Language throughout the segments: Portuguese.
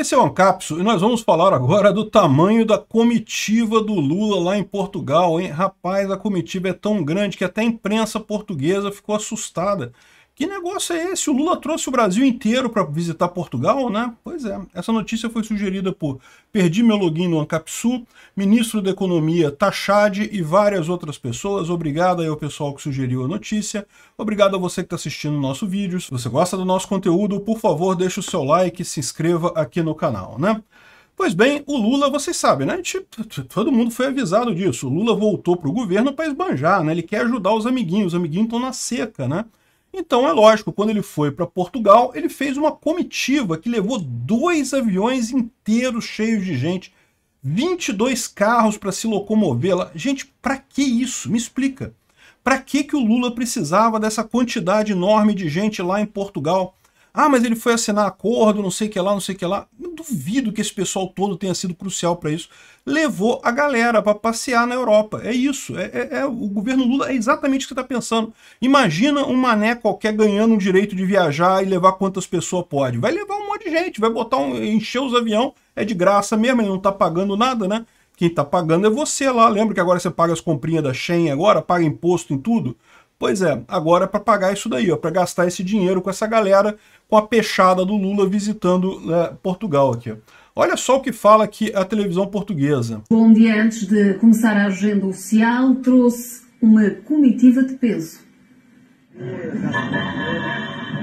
Esse é o Ancapso e nós vamos falar agora do tamanho da comitiva do Lula lá em Portugal, hein? Rapaz, a comitiva é tão grande que até a imprensa portuguesa ficou assustada que negócio é esse? O Lula trouxe o Brasil inteiro para visitar Portugal, né? Pois é. Essa notícia foi sugerida por Perdi meu login no Ancapsu, ministro da Economia Tachad e várias outras pessoas. Obrigado aí ao pessoal que sugeriu a notícia. Obrigado a você que está assistindo o nosso vídeo. Se você gosta do nosso conteúdo, por favor, deixe o seu like e se inscreva aqui no canal, né? Pois bem, o Lula, vocês sabem, né? todo mundo foi avisado disso. O Lula voltou para o governo para esbanjar, né? Ele quer ajudar os amiguinhos. Os amiguinhos estão na seca, né? Então é lógico, quando ele foi para Portugal, ele fez uma comitiva que levou dois aviões inteiros cheios de gente, 22 carros para se locomover lá. Gente, para que isso? Me explica. Para que que o Lula precisava dessa quantidade enorme de gente lá em Portugal? Ah, mas ele foi assinar acordo, não sei o que lá, não sei o que lá. Eu duvido que esse pessoal todo tenha sido crucial para isso. Levou a galera para passear na Europa. É isso. É, é, é, O governo Lula é exatamente o que você está pensando. Imagina um mané qualquer ganhando um direito de viajar e levar quantas pessoas pode. Vai levar um monte de gente, vai botar um. encher os avião, é de graça mesmo, ele não está pagando nada, né? Quem está pagando é você lá. Lembra que agora você paga as comprinhas da Shen agora, paga imposto em tudo? Pois é, agora é para pagar isso daí, para gastar esse dinheiro com essa galera, com a peixada do Lula visitando né, Portugal aqui. Olha só o que fala aqui a televisão portuguesa. Bom dia, antes de começar a agenda oficial, trouxe uma comitiva de peso.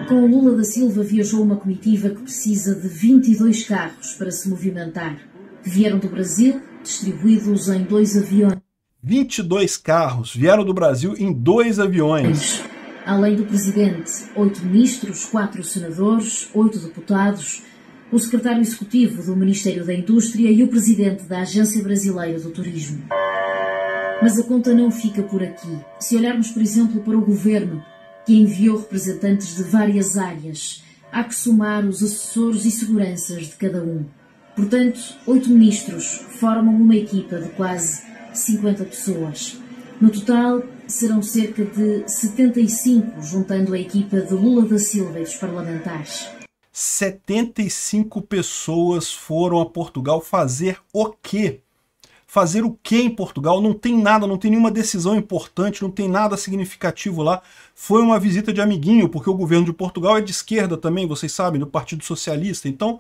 Com o Lula da Silva viajou uma comitiva que precisa de 22 carros para se movimentar. Vieram do Brasil, distribuídos em dois aviões. 22 carros vieram do Brasil em dois aviões. Além do presidente, oito ministros, quatro senadores, oito deputados, o secretário executivo do Ministério da Indústria e o presidente da Agência Brasileira do Turismo. Mas a conta não fica por aqui. Se olharmos, por exemplo, para o governo, que enviou representantes de várias áreas, há que somar os assessores e seguranças de cada um. Portanto, oito ministros formam uma equipa de quase 50 pessoas. No total, serão cerca de 75, juntando a equipa de Lula da Silva e dos parlamentares. 75 pessoas foram a Portugal fazer o quê? Fazer o quê em Portugal? Não tem nada, não tem nenhuma decisão importante, não tem nada significativo lá. Foi uma visita de amiguinho, porque o governo de Portugal é de esquerda também, vocês sabem, do Partido Socialista. Então,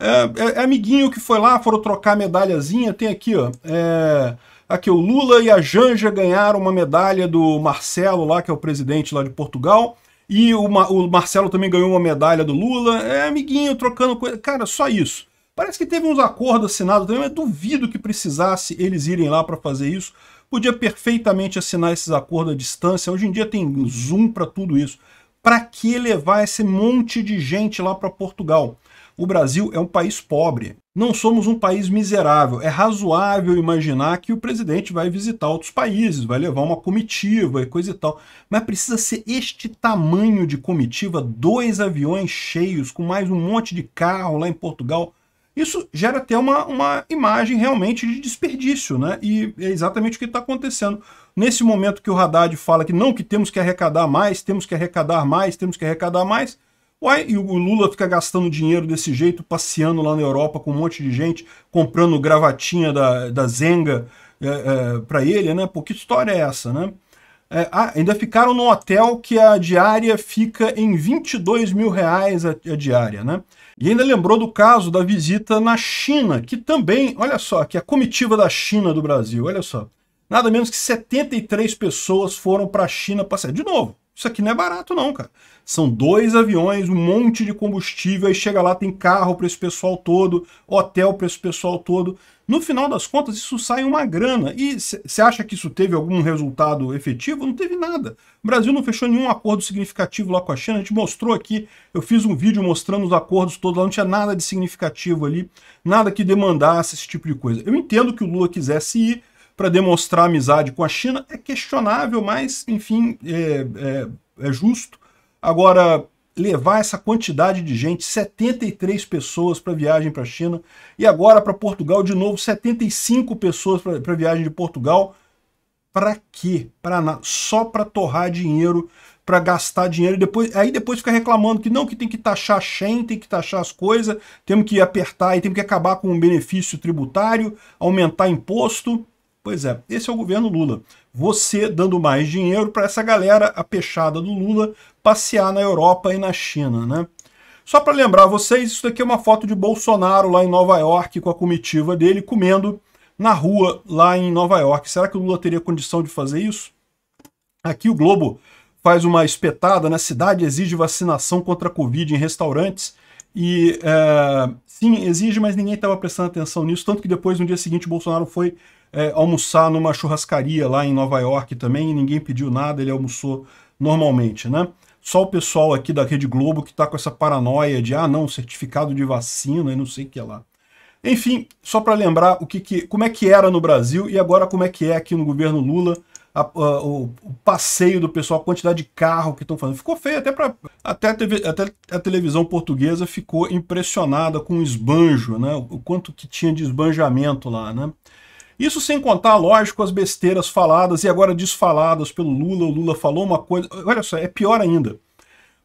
é, é, é, amiguinho que foi lá, foram trocar medalhazinha. Tem aqui, ó. É, aqui, o Lula e a Janja ganharam uma medalha do Marcelo lá, que é o presidente lá de Portugal. E o, Ma o Marcelo também ganhou uma medalha do Lula. É amiguinho trocando coisa. Cara, só isso. Parece que teve uns acordos assinados também, mas duvido que precisasse eles irem lá para fazer isso. Podia perfeitamente assinar esses acordos à distância. Hoje em dia tem Zoom para tudo isso. Para que levar esse monte de gente lá para Portugal? O Brasil é um país pobre. Não somos um país miserável. É razoável imaginar que o presidente vai visitar outros países, vai levar uma comitiva e coisa e tal. Mas precisa ser este tamanho de comitiva, dois aviões cheios, com mais um monte de carro lá em Portugal. Isso gera até uma, uma imagem realmente de desperdício, né? E é exatamente o que está acontecendo. Nesse momento que o Haddad fala que não, que temos que arrecadar mais, temos que arrecadar mais, temos que arrecadar mais, Uai, e o Lula fica gastando dinheiro desse jeito, passeando lá na Europa com um monte de gente, comprando gravatinha da, da Zenga é, é, para ele, né? Pô, que história é essa, né? É, ah, ainda ficaram num hotel que a diária fica em 22 mil reais a, a diária, né? E ainda lembrou do caso da visita na China, que também, olha só, que é a comitiva da China do Brasil, olha só, nada menos que 73 pessoas foram para a China passear. De novo, isso aqui não é barato não, cara. São dois aviões, um monte de combustível, aí chega lá, tem carro para esse pessoal todo, hotel para esse pessoal todo. No final das contas, isso sai uma grana. E você acha que isso teve algum resultado efetivo? Não teve nada. O Brasil não fechou nenhum acordo significativo lá com a China. A gente mostrou aqui, eu fiz um vídeo mostrando os acordos todos lá, não tinha nada de significativo ali, nada que demandasse esse tipo de coisa. Eu entendo que o Lula quisesse ir, para demonstrar amizade com a China é questionável, mas, enfim, é, é, é justo. Agora, levar essa quantidade de gente, 73 pessoas para viagem para a China, e agora para Portugal de novo, 75 pessoas para viagem de Portugal. Para quê? Pra, só para torrar dinheiro, para gastar dinheiro e depois, aí depois fica reclamando que não, que tem que taxar Shen, tem que taxar as coisas, temos que apertar e temos que acabar com o benefício tributário, aumentar imposto. Pois é, esse é o governo Lula. Você dando mais dinheiro para essa galera, a peixada do Lula, passear na Europa e na China, né? Só para lembrar vocês, isso daqui é uma foto de Bolsonaro lá em Nova York com a comitiva dele comendo na rua lá em Nova York. Será que o Lula teria condição de fazer isso? Aqui o Globo faz uma espetada, né? Cidade exige vacinação contra a Covid em restaurantes. E é, sim, exige, mas ninguém estava prestando atenção nisso, tanto que depois, no dia seguinte, Bolsonaro foi é, almoçar numa churrascaria lá em Nova York também, e ninguém pediu nada, ele almoçou normalmente, né? Só o pessoal aqui da Rede Globo que está com essa paranoia de, ah, não, certificado de vacina e não sei o que lá. Enfim, só para lembrar o que, que, como é que era no Brasil e agora como é que é aqui no governo Lula, a, a, o, o, passeio do pessoal, a quantidade de carro que estão fazendo. Ficou feio, até, para até, a até a televisão portuguesa ficou impressionada com o esbanjo, né? o quanto que tinha de esbanjamento lá. Né? Isso sem contar, lógico, as besteiras faladas e agora desfaladas pelo Lula. O Lula falou uma coisa. Olha só, é pior ainda.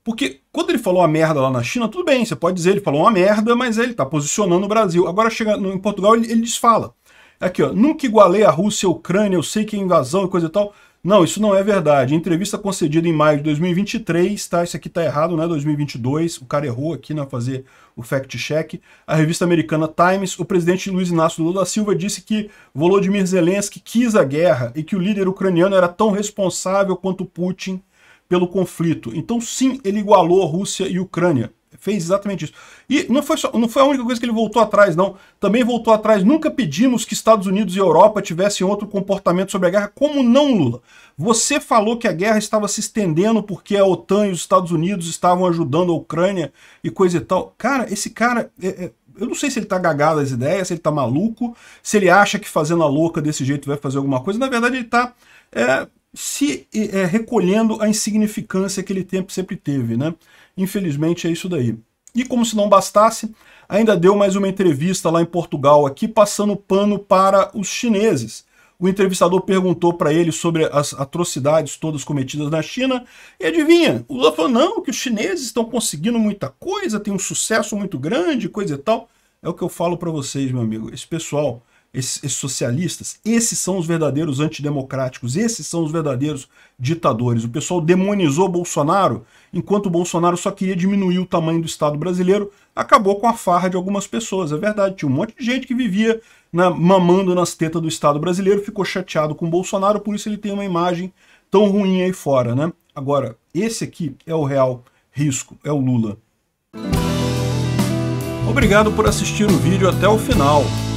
Porque quando ele falou a merda lá na China, tudo bem, você pode dizer, ele falou uma merda, mas ele está posicionando o Brasil. Agora chega em Portugal, ele, ele desfala. Aqui, ó, nunca igualei a Rússia, a Ucrânia, eu sei que é invasão e coisa e tal. Não, isso não é verdade. Entrevista concedida em maio de 2023, tá? Isso aqui tá errado, né? 2022, o cara errou aqui na né? fazer o fact-check. A revista americana Times, o presidente Luiz Inácio Lula da Silva disse que Volodymyr Zelensky quis a guerra e que o líder ucraniano era tão responsável quanto Putin pelo conflito. Então, sim, ele igualou Rússia e Ucrânia fez exatamente isso. E não foi, só, não foi a única coisa que ele voltou atrás, não. Também voltou atrás. Nunca pedimos que Estados Unidos e Europa tivessem outro comportamento sobre a guerra. Como não, Lula? Você falou que a guerra estava se estendendo porque a OTAN e os Estados Unidos estavam ajudando a Ucrânia e coisa e tal. Cara, esse cara. É, é, eu não sei se ele tá gagado as ideias, se ele tá maluco, se ele acha que fazendo a louca desse jeito vai fazer alguma coisa. Na verdade, ele tá. É, se é, recolhendo a insignificância que ele tempo sempre teve, né? Infelizmente é isso daí. E como se não bastasse, ainda deu mais uma entrevista lá em Portugal, aqui passando pano para os chineses. O entrevistador perguntou para ele sobre as atrocidades todas cometidas na China, e adivinha, o Lula falou, não, que os chineses estão conseguindo muita coisa, tem um sucesso muito grande, coisa e tal. É o que eu falo para vocês, meu amigo, esse pessoal esses, esses socialistas, esses são os verdadeiros antidemocráticos, esses são os verdadeiros ditadores. O pessoal demonizou Bolsonaro, enquanto Bolsonaro só queria diminuir o tamanho do Estado brasileiro, acabou com a farra de algumas pessoas. É verdade, tinha um monte de gente que vivia na, né, mamando nas tetas do Estado brasileiro, ficou chateado com Bolsonaro, por isso ele tem uma imagem tão ruim aí fora, né? Agora, esse aqui é o real risco, é o Lula. Obrigado por assistir o vídeo até o final.